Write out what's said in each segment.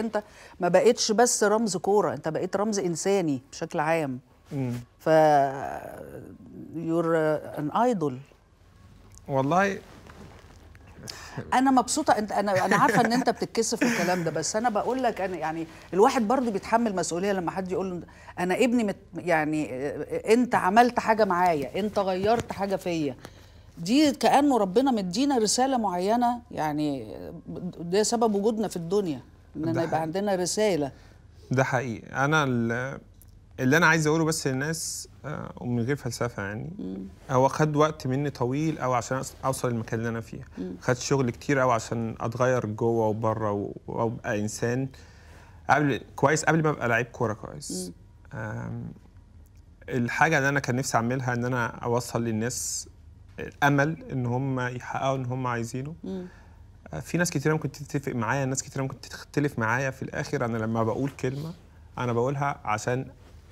انت ما بقتش بس رمز كوره انت بقيت رمز انساني بشكل عام مم. ف يور ان ايدول والله انا مبسوطه انت انا انا عارفه ان انت بتتكسف في الكلام ده بس انا بقول لك انا يعني الواحد برضه بيتحمل مسؤوليه لما حد يقول له انا ابني مت يعني انت عملت حاجه معايا انت غيرت حاجه فيا دي كانه ربنا مدينا رساله معينه يعني ده سبب وجودنا في الدنيا اننا يبقى عندنا رساله ده حقيقي انا اللي انا عايز اقوله بس للناس آه، ومن غير فلسفه يعني مم. هو خد وقت مني طويل او عشان اوصل للمكان اللي انا فيه مم. خد شغل كتير قوي عشان اتغير جوه وبره وابقى انسان قبل كويس قبل ما ابقى لعيب كوره كويس الحاجه اللي انا كان نفسي اعملها ان انا اوصل للناس الامل آه، ان هم يحققوا ان هم عايزينه مم. في ناس كتير ممكن تتفق معايا ناس كتير ممكن تختلف معايا في الاخر انا لما بقول كلمه انا بقولها عشان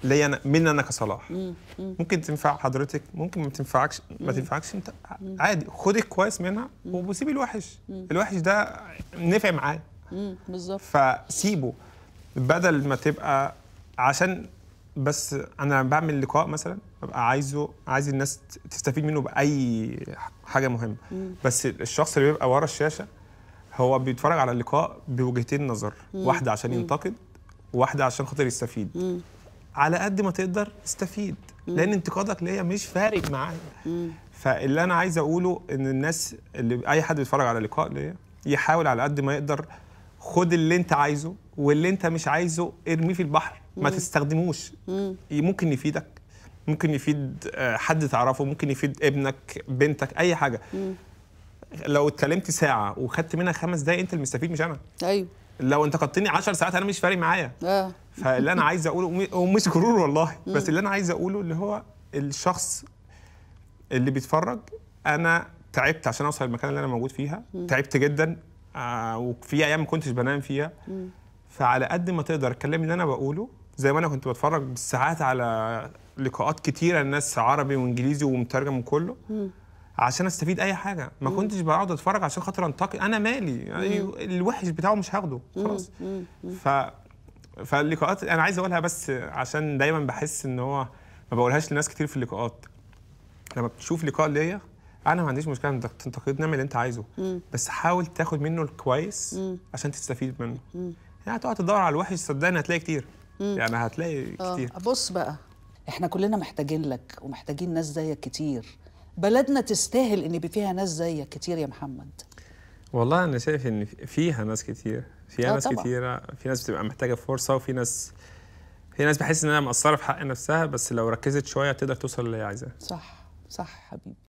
ليا انا مني انا كصلاح ممكن تنفع حضرتك ممكن ما تنفعكش ما تنفعكش انت عادي خد الكويس منها وسيب الوحش الوحش ده نفع معايا بالظبط فسيبه بدل ما تبقى عشان بس انا بعمل لقاء مثلا ببقى عايزه عايز الناس تستفيد منه باي حاجه مهمه بس الشخص اللي بيبقى ورا الشاشه هو بيتفرج على اللقاء بوجهتين نظر مم. واحده عشان ينتقد وواحده عشان خاطر يستفيد مم. على قد ما تقدر استفيد مم. لان انتقادك ليا مش فارق معايا فاللي انا عايز اقوله ان الناس اللي اي حد بيتفرج على لقاء ليا يحاول على قد ما يقدر خد اللي انت عايزه واللي انت مش عايزه ارميه في البحر ما تستخدموش ممكن يفيدك ممكن يفيد آه، حد تعرفه ممكن يفيد ابنك بنتك اي حاجه لو اتكلمت ساعه وخدت منها خمس دقايق انت المستفيد مش انا ايوه لو انتقدتني 10 ساعات انا مش فارق معايا اه فاللي انا عايز اقوله ومش غرور والله بس اللي انا عايز اقوله اللي هو الشخص اللي بيتفرج انا تعبت عشان اوصل المكان اللي انا موجود فيها م. تعبت جدا آه وفي ايام ما كنتش بنام فيها م. فعلى قد ما تقدر الكلام اللي انا بقوله زي ما انا كنت بتفرج بالساعات على لقاءات كتيره الناس عربي وانجليزي ومترجم وكله م. عشان استفيد اي حاجه ما كنتش بقعد اتفرج عشان خاطر انتقي انا مالي يعني الوحش بتاعه مش هاخده خلاص ف فاللقاءات انا عايز اقولها بس عشان دايما بحس ان هو ما بقولهاش لناس كتير في اللقاءات لما بتشوف لقاء ليا انا ما عنديش مشكله انك تنتقد نعمل اللي انت عايزه مم. بس حاول تاخد منه الكويس مم. عشان تستفيد منه مم. يعني هتقعد تدور على الوحش صدقني هتلاقي كتير مم. يعني هتلاقي آه. كتير أوه. بص بقى احنا كلنا محتاجين لك ومحتاجين ناس زيك كتير بلدنا تستاهل ان فيها ناس زيك كتير يا محمد والله انا شايف ان فيها ناس كتير فيها آه ناس طبعًا. كتيره في ناس بتبقى محتاجه فرصه وفي ناس في ناس بحس انها مقصره في حق نفسها بس لو ركزت شويه تقدر توصل للي عايزاه صح صح حبيبي